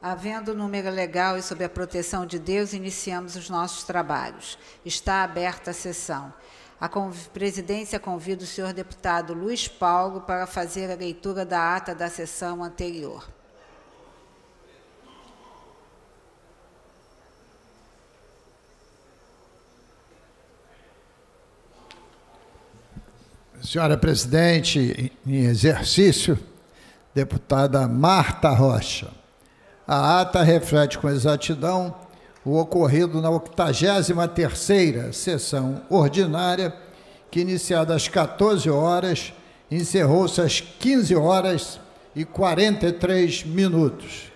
Havendo número legal e sob a proteção de Deus, iniciamos os nossos trabalhos. Está aberta a sessão. A presidência convida o senhor deputado Luiz Paulo para fazer a leitura da ata da sessão anterior. Senhora presidente, em exercício, deputada Marta Rocha. A ata reflete com exatidão o ocorrido na 83ª sessão ordinária, que iniciada às 14 horas, encerrou-se às 15 horas e 43 minutos.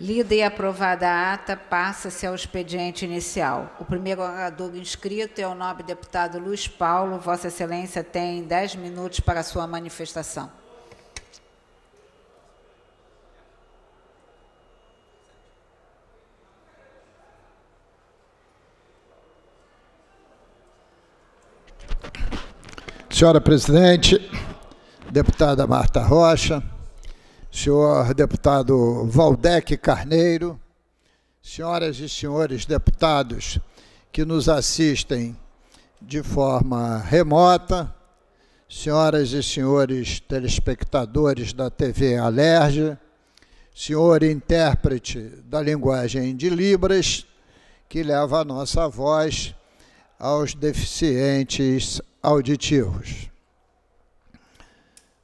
Lida e aprovada a ata, passa-se ao expediente inicial. O primeiro orador inscrito é o nobre deputado Luiz Paulo. Vossa Excelência tem 10 minutos para sua manifestação. Senhora presidente, deputada Marta Rocha, senhor deputado Valdec Carneiro, senhoras e senhores deputados que nos assistem de forma remota, senhoras e senhores telespectadores da TV Alerge, senhor intérprete da linguagem de Libras, que leva a nossa voz aos deficientes auditivos.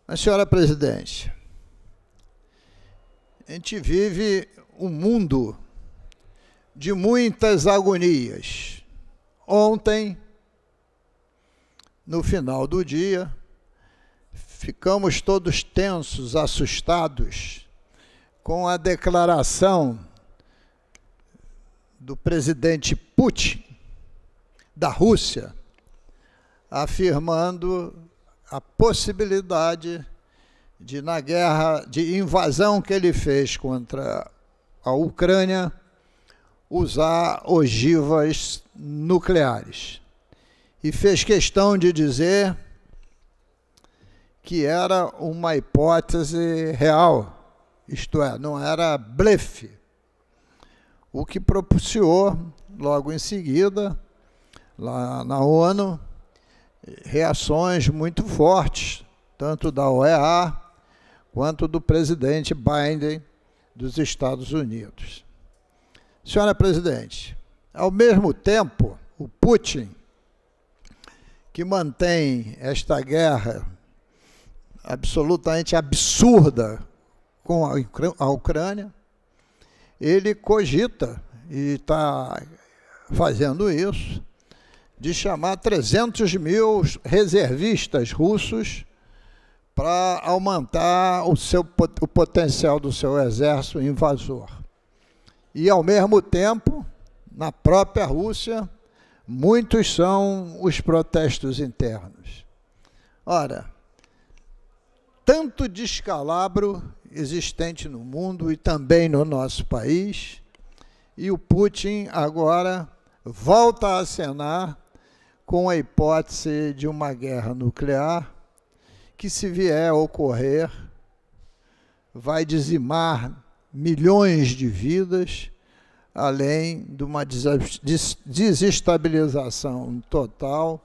Mas, senhora presidente, a gente vive um mundo de muitas agonias. Ontem, no final do dia, ficamos todos tensos, assustados com a declaração do presidente Putin da Rússia afirmando a possibilidade de, na guerra de invasão que ele fez contra a Ucrânia, usar ogivas nucleares. E fez questão de dizer que era uma hipótese real, isto é, não era blefe. O que propiciou, logo em seguida, lá na ONU, reações muito fortes, tanto da OEA quanto do presidente Biden dos Estados Unidos. Senhora presidente, ao mesmo tempo, o Putin, que mantém esta guerra absolutamente absurda com a Ucrânia, ele cogita e está fazendo isso de chamar 300 mil reservistas russos para aumentar o, seu, o potencial do seu exército invasor. E, ao mesmo tempo, na própria Rússia, muitos são os protestos internos. Ora, tanto descalabro existente no mundo e também no nosso país, e o Putin agora volta a acenar com a hipótese de uma guerra nuclear que, se vier a ocorrer, vai dizimar milhões de vidas, além de uma desestabilização total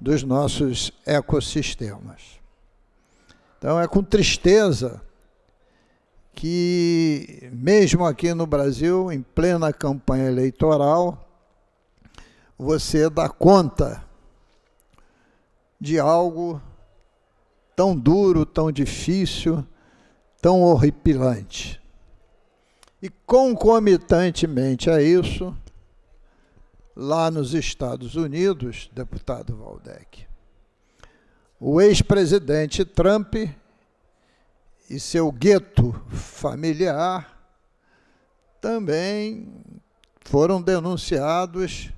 dos nossos ecossistemas. Então, é com tristeza que, mesmo aqui no Brasil, em plena campanha eleitoral, você dá conta de algo tão duro, tão difícil, tão horripilante. E concomitantemente a isso, lá nos Estados Unidos, deputado Valdec, o ex-presidente Trump e seu gueto familiar também foram denunciados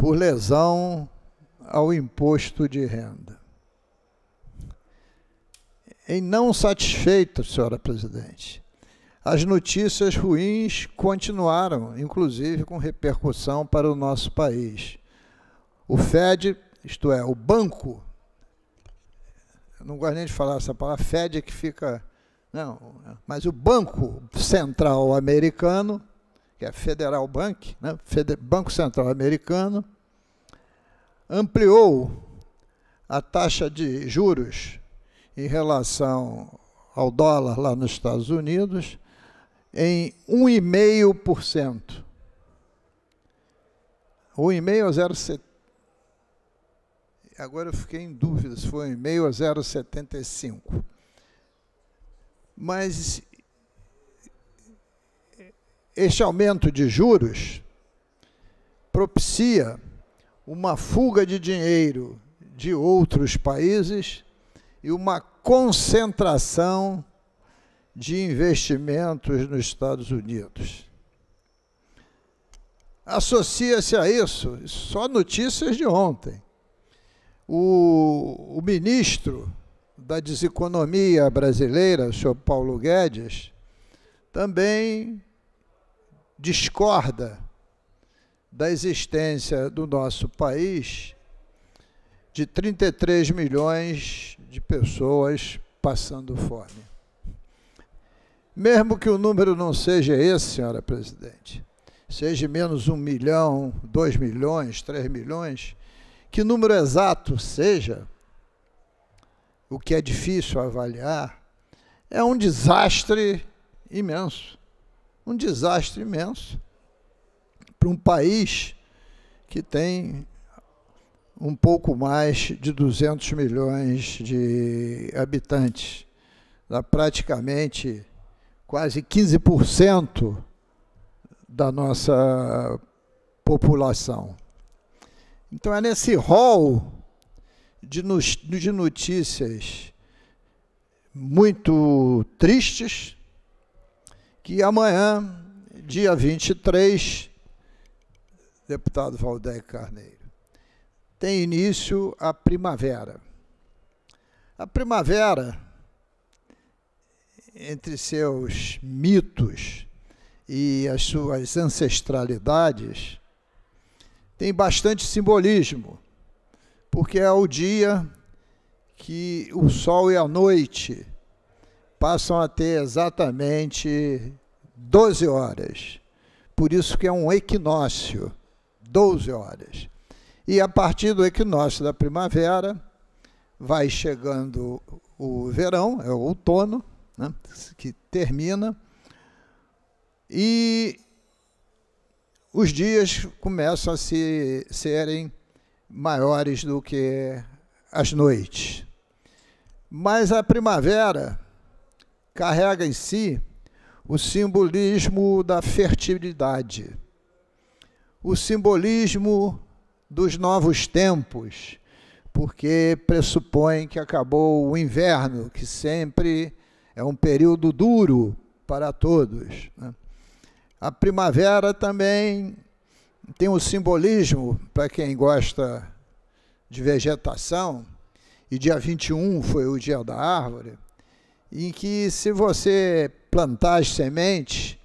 por lesão ao imposto de renda. Em não satisfeito, senhora presidente, as notícias ruins continuaram, inclusive com repercussão para o nosso país. O Fed, isto é, o banco, não gosto nem de falar essa palavra, Fed que fica. Não, mas o Banco Central Americano que é Federal Bank, né, Banco Central Americano, ampliou a taxa de juros em relação ao dólar lá nos Estados Unidos em 1,5%. 1,5 a 0,75. Agora eu fiquei em dúvida se foi 1,5 a 0,75. Mas este aumento de juros propicia uma fuga de dinheiro de outros países e uma concentração de investimentos nos Estados Unidos. Associa-se a isso, só notícias de ontem. O, o ministro da deseconomia brasileira, o senhor Paulo Guedes, também discorda da existência do nosso país de 33 milhões de pessoas passando fome. Mesmo que o número não seja esse, senhora presidente, seja menos um milhão, dois milhões, três milhões, que número exato seja, o que é difícil avaliar, é um desastre imenso um desastre imenso para um país que tem um pouco mais de 200 milhões de habitantes, dá praticamente quase 15% da nossa população. Então é nesse rol de, de notícias muito tristes que amanhã, dia 23, deputado Valdeir Carneiro, tem início a primavera. A primavera, entre seus mitos e as suas ancestralidades, tem bastante simbolismo, porque é o dia que o sol e a noite passam a ter exatamente 12 horas. Por isso que é um equinócio, 12 horas. E a partir do equinócio da primavera, vai chegando o verão, é o outono, né, que termina, e os dias começam a se, serem maiores do que as noites. Mas a primavera carrega em si o simbolismo da fertilidade, o simbolismo dos novos tempos, porque pressupõe que acabou o inverno, que sempre é um período duro para todos. Né? A primavera também tem um simbolismo para quem gosta de vegetação, e dia 21 foi o dia da árvore em que se você plantar as sementes,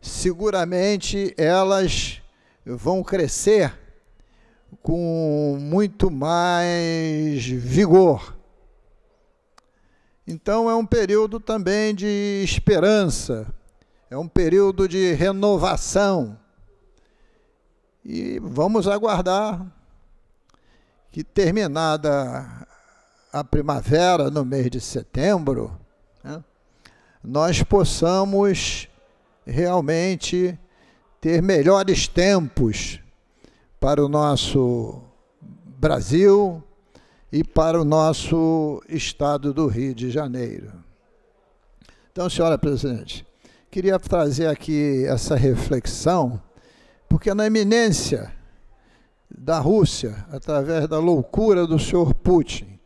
seguramente elas vão crescer com muito mais vigor. Então é um período também de esperança, é um período de renovação. E vamos aguardar que terminada a primavera no mês de setembro, nós possamos realmente ter melhores tempos para o nosso Brasil e para o nosso estado do Rio de Janeiro. Então, senhora presidente, queria trazer aqui essa reflexão, porque na iminência da Rússia, através da loucura do senhor Putin,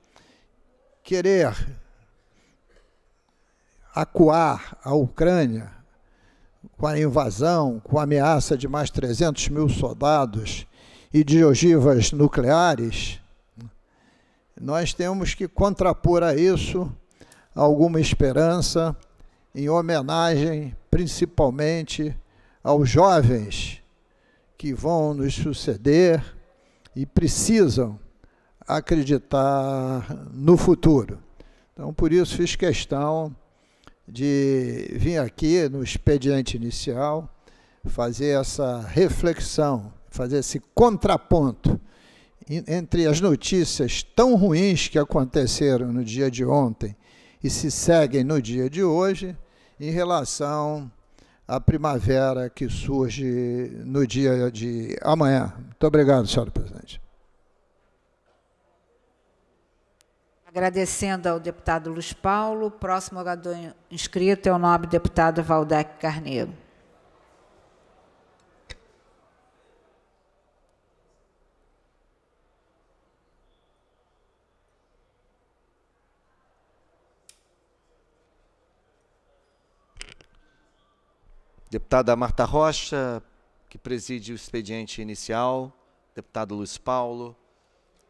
querer acuar a Ucrânia com a invasão, com a ameaça de mais 300 mil soldados e de ogivas nucleares, nós temos que contrapor a isso alguma esperança em homenagem principalmente aos jovens que vão nos suceder e precisam acreditar no futuro. Então, por isso, fiz questão de vir aqui no expediente inicial, fazer essa reflexão, fazer esse contraponto entre as notícias tão ruins que aconteceram no dia de ontem e se seguem no dia de hoje em relação à primavera que surge no dia de amanhã. Muito obrigado, senhor presidente. Agradecendo ao deputado Luiz Paulo, próximo orador inscrito é o nobre deputado Valdec Carneiro. Deputada Marta Rocha, que preside o expediente inicial, deputado Luiz Paulo,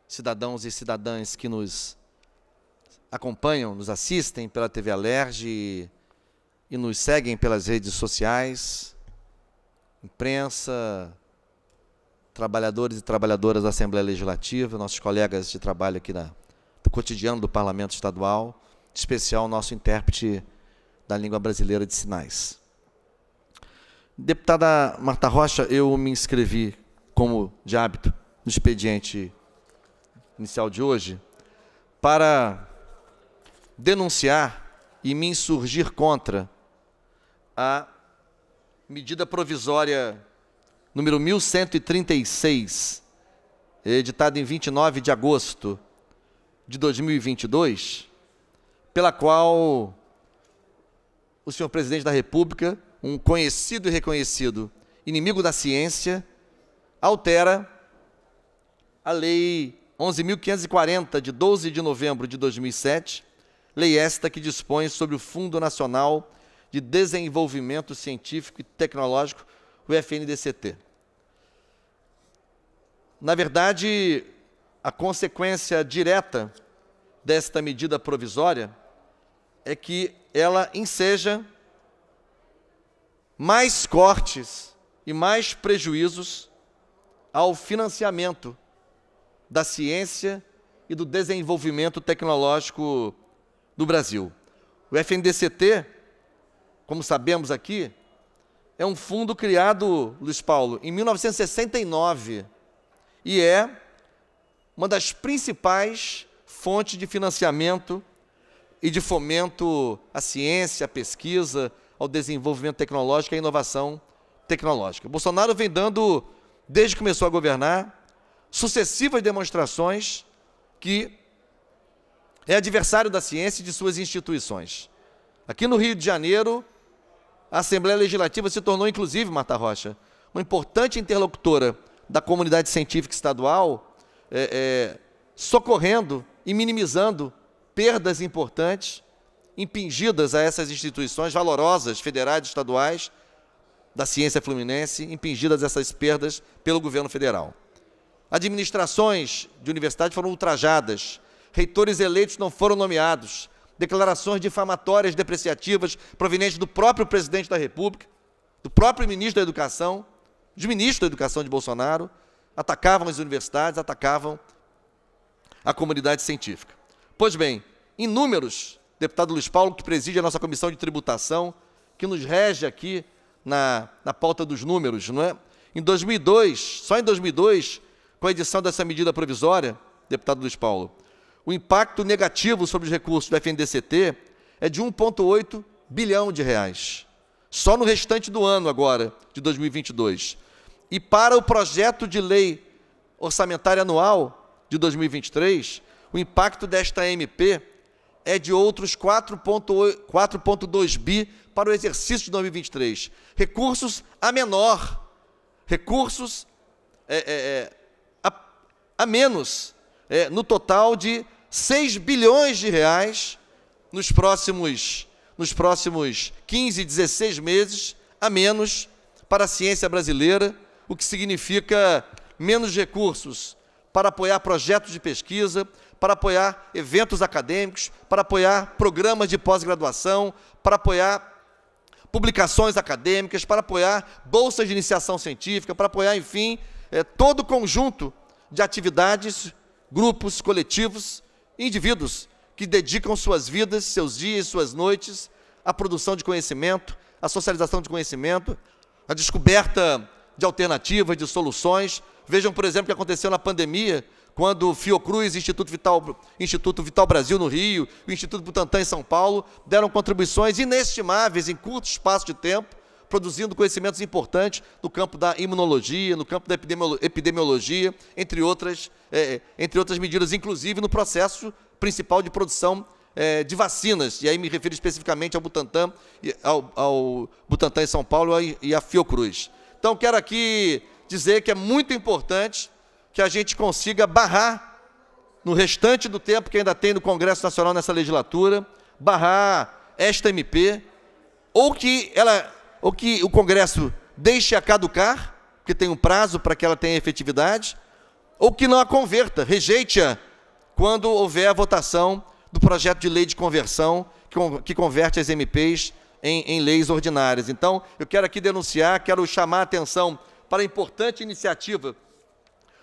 cidadãos e cidadãs que nos acompanham, nos assistem pela TV Alerj e nos seguem pelas redes sociais, imprensa, trabalhadores e trabalhadoras da Assembleia Legislativa, nossos colegas de trabalho aqui na, do cotidiano do Parlamento Estadual, em especial nosso intérprete da língua brasileira de sinais. Deputada Marta Rocha, eu me inscrevi como de hábito no expediente inicial de hoje para denunciar e me insurgir contra a medida provisória número 1136, editada em 29 de agosto de 2022, pela qual o senhor presidente da República, um conhecido e reconhecido inimigo da ciência, altera a Lei 11.540, de 12 de novembro de 2007, Lei esta que dispõe sobre o Fundo Nacional de Desenvolvimento Científico e Tecnológico, o FNDCT. Na verdade, a consequência direta desta medida provisória é que ela enseja mais cortes e mais prejuízos ao financiamento da ciência e do desenvolvimento tecnológico do Brasil. O FNDCT, como sabemos aqui, é um fundo criado, Luiz Paulo, em 1969 e é uma das principais fontes de financiamento e de fomento à ciência, à pesquisa, ao desenvolvimento tecnológico e à inovação tecnológica. Bolsonaro vem dando, desde que começou a governar, sucessivas demonstrações que é adversário da ciência e de suas instituições. Aqui no Rio de Janeiro, a Assembleia Legislativa se tornou, inclusive, Marta Rocha, uma importante interlocutora da comunidade científica estadual, é, é, socorrendo e minimizando perdas importantes impingidas a essas instituições valorosas, federais e estaduais, da ciência fluminense, impingidas essas perdas pelo governo federal. Administrações de universidade foram ultrajadas reitores eleitos não foram nomeados, declarações difamatórias, depreciativas, provenientes do próprio presidente da República, do próprio ministro da Educação, de ministro da Educação de Bolsonaro, atacavam as universidades, atacavam a comunidade científica. Pois bem, inúmeros, deputado Luiz Paulo, que preside a nossa comissão de tributação, que nos rege aqui na, na pauta dos números, não é? Em 2002, só em 2002, com a edição dessa medida provisória, deputado Luiz Paulo, o impacto negativo sobre os recursos do FNDCT é de 1,8 bilhão de reais, só no restante do ano agora, de 2022. E para o projeto de lei orçamentária anual de 2023, o impacto desta MP é de outros 4,2 bi para o exercício de 2023. Recursos a menor, recursos é, é, é, a, a, menos, é, no total de 6 bilhões de reais nos próximos, nos próximos 15, 16 meses a menos para a ciência brasileira, o que significa menos recursos para apoiar projetos de pesquisa, para apoiar eventos acadêmicos, para apoiar programas de pós-graduação, para apoiar publicações acadêmicas, para apoiar bolsas de iniciação científica, para apoiar, enfim, é, todo o conjunto de atividades, grupos, coletivos indivíduos que dedicam suas vidas, seus dias, suas noites à produção de conhecimento, à socialização de conhecimento, à descoberta de alternativas, de soluções. Vejam, por exemplo, o que aconteceu na pandemia, quando o Fiocruz, Instituto Vital, Instituto Vital Brasil no Rio, o Instituto Butantan em São Paulo, deram contribuições inestimáveis em curto espaço de tempo produzindo conhecimentos importantes no campo da imunologia, no campo da epidemiologia, entre outras, é, é, entre outras medidas, inclusive no processo principal de produção é, de vacinas. E aí me refiro especificamente ao Butantan, ao, ao Butantan em São Paulo e à Fiocruz. Então, quero aqui dizer que é muito importante que a gente consiga barrar, no restante do tempo que ainda tem no Congresso Nacional nessa legislatura, barrar esta MP, ou que ela ou que o Congresso deixe a caducar, porque tem um prazo para que ela tenha efetividade, ou que não a converta, rejeite-a quando houver a votação do projeto de lei de conversão que converte as MPs em, em, leis ordinárias. Então, eu quero aqui denunciar, quero chamar a atenção para a importante iniciativa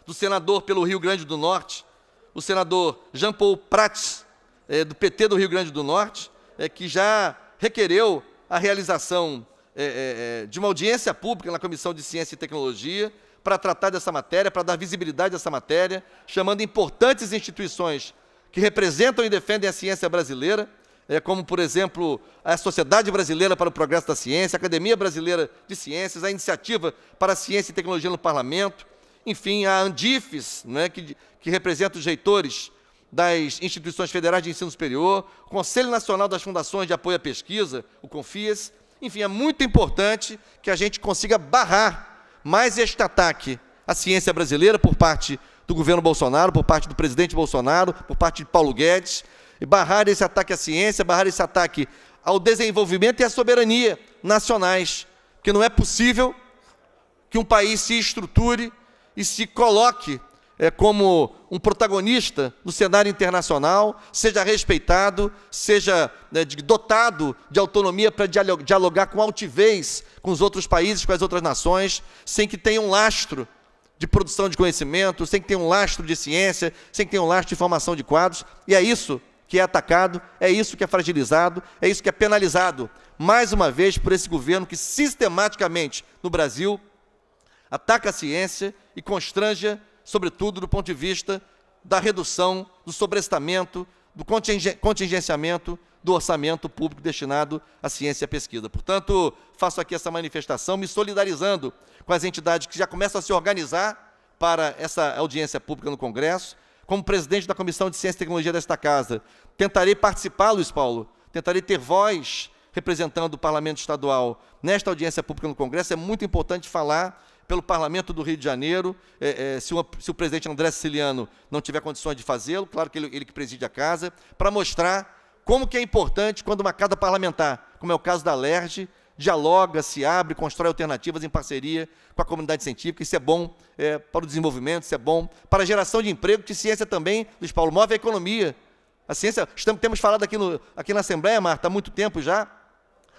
do senador pelo Rio Grande do Norte, o senador Jean Paul Prats, é, do PT do Rio Grande do Norte, é, que já requereu a realização é, é, é, de uma audiência pública na Comissão de Ciência e Tecnologia para tratar dessa matéria, para dar visibilidade a essa matéria, chamando importantes instituições que representam e defendem a ciência brasileira, é, como, por exemplo, a Sociedade Brasileira para o Progresso da Ciência, a Academia Brasileira de Ciências, a Iniciativa para a Ciência e Tecnologia no Parlamento, enfim, a Andifes, né, que, que representa os reitores das instituições federais de ensino superior, o Conselho Nacional das Fundações de Apoio à Pesquisa, o CONFIAS, enfim, é muito importante que a gente consiga barrar mais este ataque à ciência brasileira por parte do governo Bolsonaro, por parte do presidente Bolsonaro, por parte de Paulo Guedes, e barrar esse ataque à ciência, barrar esse ataque ao desenvolvimento e à soberania nacionais, porque não é possível que um país se estruture e se coloque é, como um protagonista no cenário internacional, seja respeitado, seja né, dotado de autonomia para dialogar com altivez com os outros países, com as outras nações, sem que tenha um lastro de produção de conhecimento, sem que tenha um lastro de ciência, sem que tenha um lastro de formação de quadros. E é isso que é atacado, é isso que é fragilizado, é isso que é penalizado, mais uma vez, por esse governo que sistematicamente no Brasil ataca a ciência e constrange sobretudo do ponto de vista da redução, do sobrestamento, do contingenciamento do orçamento público destinado à ciência e à pesquisa. Portanto, faço aqui essa manifestação, me solidarizando com as entidades que já começam a se organizar para essa audiência pública no Congresso. Como presidente da Comissão de Ciência e Tecnologia desta Casa, tentarei participar, Luiz Paulo, tentarei ter voz representando o Parlamento Estadual nesta audiência pública no Congresso. É muito importante falar pelo Parlamento do Rio de Janeiro, é, é, se, uma, se, o presidente André Siciliano não tiver condições de fazê-lo, claro que ele, ele que preside a casa, para mostrar como que é importante quando uma casa parlamentar, como é o caso da LERJ, dialoga, se abre, constrói alternativas em parceria com a comunidade científica. Isso é bom é, para o desenvolvimento, isso é bom para a geração de emprego, que ciência também, Luiz Paulo, move a economia. A ciência, estamos, temos falado aqui, no, aqui na Assembleia, Marta, há muito tempo já,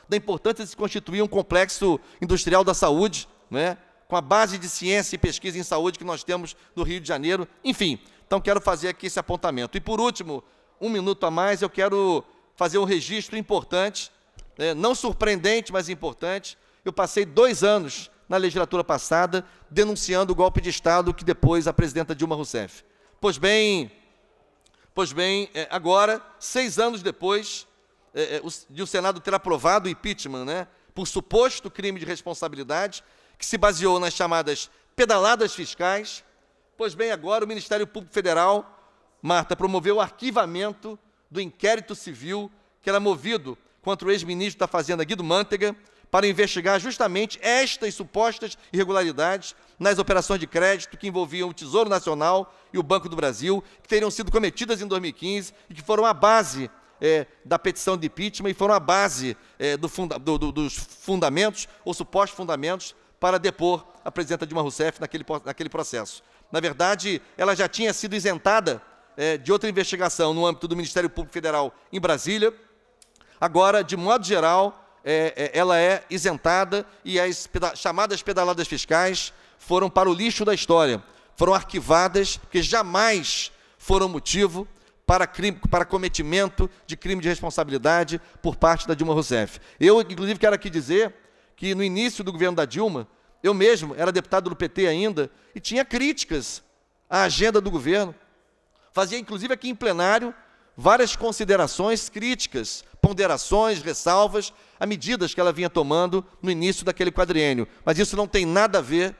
da importância de se constituir um complexo industrial da saúde, né? com a base de ciência e pesquisa em saúde que nós temos no Rio de Janeiro. Enfim, então quero fazer aqui esse apontamento. E por último, um minuto a mais, eu quero fazer um registro importante, né, não surpreendente, mas importante. Eu passei dois anos na legislatura passada denunciando o golpe de Estado que depois a presidenta Dilma Rousseff. Pois bem, pois bem, é, agora, seis anos depois é, é, de o Senado ter aprovado o impeachment, né, por suposto crime de responsabilidade, que se baseou nas chamadas pedaladas fiscais. Pois bem, agora o Ministério Público Federal, Marta, promoveu o arquivamento do inquérito civil que era movido contra o ex-ministro da Fazenda Guido Mantega para investigar justamente estas supostas irregularidades nas operações de crédito que envolviam o Tesouro Nacional e o Banco do Brasil, que teriam sido cometidas em 2015 e que foram a base é, da petição de impeachment e foram a base é, do funda do, do, dos fundamentos ou supostos fundamentos para depor a presidenta Dilma Rousseff naquele, naquele processo. Na verdade, ela já tinha sido isentada é, de outra investigação no âmbito do Ministério Público Federal em Brasília. Agora, de modo geral, é, é, ela é isentada e as peda chamadas pedaladas fiscais foram para o lixo da história. Foram arquivadas, porque jamais foram motivo para, crime, para cometimento de crime de responsabilidade por parte da Dilma Rousseff. Eu, inclusive, quero aqui dizer que no início do governo da Dilma, eu mesmo era deputado do PT ainda e tinha críticas à agenda do governo. Fazia, inclusive, aqui em plenário, várias considerações críticas, ponderações, ressalvas a medidas que ela vinha tomando no início daquele quadriênio. Mas isso não tem nada a ver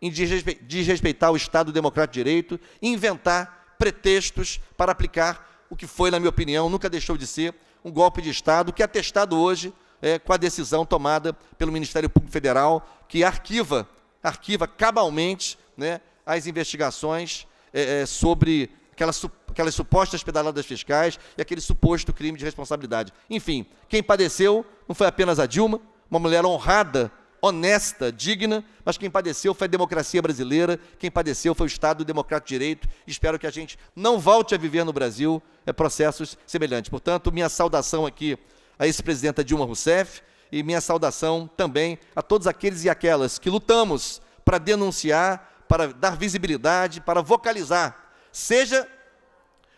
em desrespeitar o Estado Democrático de Direito, e inventar pretextos para aplicar o que foi, na minha opinião, nunca deixou de ser um golpe de Estado, que é atestado hoje é, com a decisão tomada pelo Ministério Público Federal, que arquiva, arquiva cabalmente né, as investigações é, é, sobre aquelas, aquelas supostas pedaladas fiscais e aquele suposto crime de responsabilidade. Enfim, quem padeceu não foi apenas a Dilma, uma mulher honrada honesta, digna, mas quem padeceu foi a democracia brasileira, quem padeceu foi o Estado democrático de direito. Espero que a gente não volte a viver no Brasil é, processos semelhantes. Portanto, minha saudação aqui a ex-presidenta Dilma Rousseff e minha saudação também a todos aqueles e aquelas que lutamos para denunciar, para dar visibilidade, para vocalizar, seja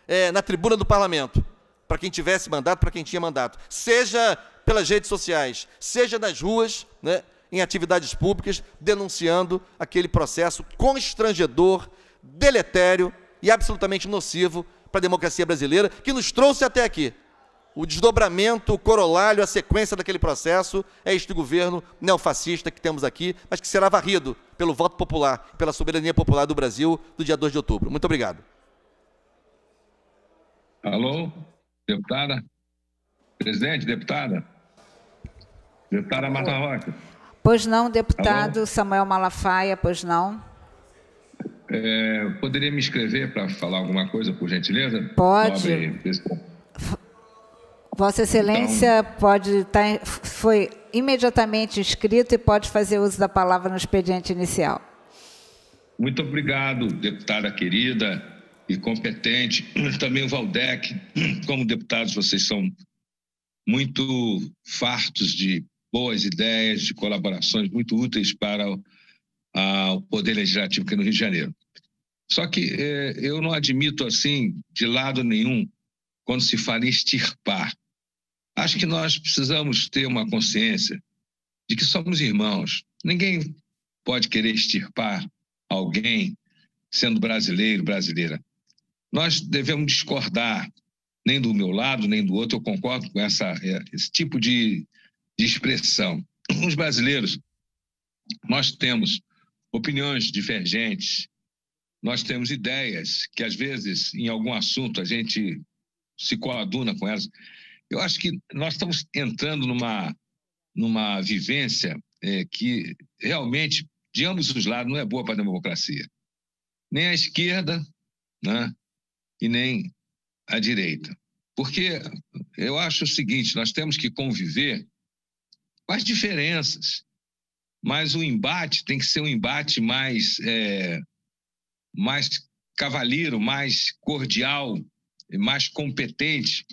é, na tribuna do parlamento, para quem tivesse mandato, para quem tinha mandato, seja pelas redes sociais, seja nas ruas, né, em atividades públicas, denunciando aquele processo constrangedor, deletério e absolutamente nocivo para a democracia brasileira que nos trouxe até aqui o desdobramento, o corolário, a sequência daquele processo é este governo neofascista que temos aqui, mas que será varrido pelo voto popular, pela soberania popular do Brasil do dia 2 de outubro. Muito obrigado. Alô, deputada? Presidente, deputada? Deputada Mata Roca? Pois não, deputado Alô? Samuel Malafaia, pois não. É, poderia me escrever para falar alguma coisa, por gentileza? Pode. Vossa então, Excelência então, pode tá estar, foi imediatamente inscrito e pode fazer uso da palavra no expediente inicial. Muito obrigado, deputada querida e competente. Também o Valdec, como deputados, vocês são muito fartos de boas ideias, de colaborações muito úteis para o, Poder Legislativo aqui no Rio de Janeiro. Só que eh, eu não admito assim, de lado nenhum, quando se fala em extirpar. Acho que nós precisamos ter uma consciência de que somos irmãos. Ninguém pode querer extirpar alguém sendo brasileiro, brasileira. Nós devemos discordar, nem do meu lado, nem do outro, eu concordo com essa, é, esse tipo de, de expressão. Os brasileiros, nós temos opiniões divergentes, nós temos ideias que, às vezes, em algum assunto, a gente se coaduna com elas. Eu acho que nós estamos entrando numa, numa vivência é, que realmente, de ambos os lados, não é boa para a democracia. Nem a esquerda né, e nem a direita. Porque eu acho o seguinte: nós temos que conviver com as diferenças, mas o embate tem que ser um embate mais, é, mais cavalheiro, mais cordial, mais competente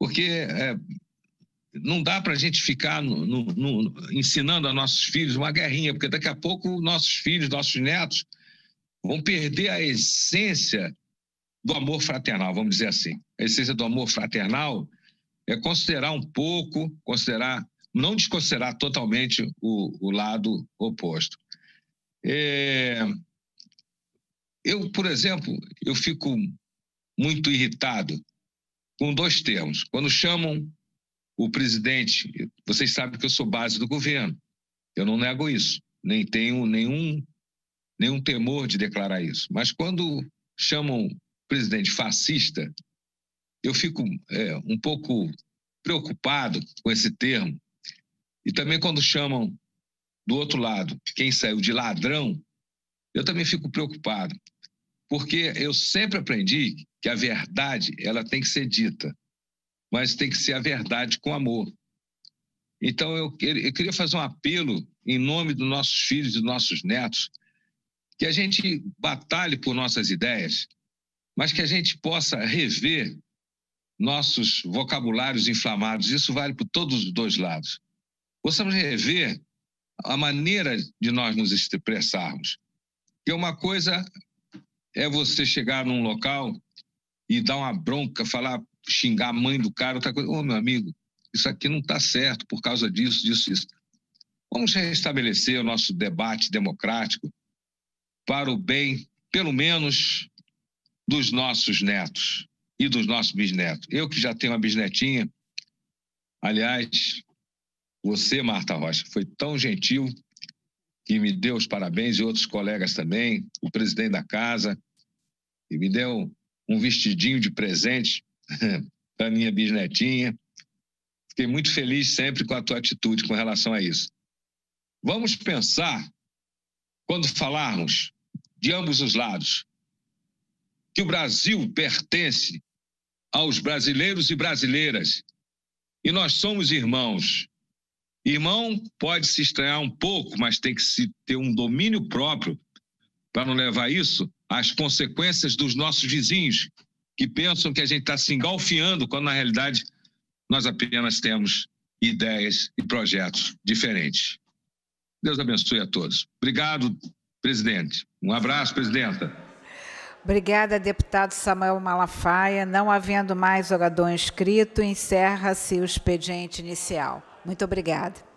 porque é, não dá para a gente ficar no, no, no, ensinando a nossos filhos uma guerrinha, porque daqui a pouco nossos filhos, nossos netos vão perder a essência do amor fraternal, vamos dizer assim. A essência do amor fraternal é considerar um pouco, considerar, não desconsiderar totalmente o, o lado oposto. É, eu, por exemplo, eu fico muito irritado com dois termos. Quando chamam o presidente, vocês sabem que eu sou base do governo, eu não nego isso, nem tenho nenhum, nenhum temor de declarar isso. Mas quando chamam o presidente fascista, eu fico é, um pouco preocupado com esse termo. E também quando chamam do outro lado quem saiu de ladrão, eu também fico preocupado. Porque eu sempre aprendi que a verdade ela tem que ser dita, mas tem que ser a verdade com amor. Então eu, eu queria fazer um apelo em nome dos nossos filhos e nossos netos que a gente batalhe por nossas ideias, mas que a gente possa rever nossos vocabulários inflamados. Isso vale por todos os dois lados. Possamos rever a maneira de nós nos expressarmos. Que é uma coisa é você chegar num local e dar uma bronca, falar, xingar a mãe do cara, outra coisa. Ô, oh, meu amigo, isso aqui não está certo por causa disso, disso, isso. Vamos restabelecer o nosso debate democrático para o bem, pelo menos, dos nossos netos e dos nossos bisnetos. Eu que já tenho uma bisnetinha, aliás, você, Marta Rocha, foi tão gentil que me deu os parabéns e outros colegas também, o presidente da casa, e me deu um vestidinho de presente para minha bisnetinha. Fiquei muito feliz sempre com a tua atitude com relação a isso. Vamos pensar, quando falarmos de ambos os lados, que o Brasil pertence aos brasileiros e brasileiras e nós somos irmãos. Irmão pode se estranhar um pouco, mas tem que se ter um domínio próprio para não levar isso às consequências dos nossos vizinhos, que pensam que a gente está se engalfiando, quando na realidade nós apenas temos ideias e projetos diferentes. Deus abençoe a todos. Obrigado, presidente. Um abraço, presidenta. Obrigada, deputado Samuel Malafaia. Não havendo mais orador inscrito, encerra-se o expediente inicial. Muito obrigada.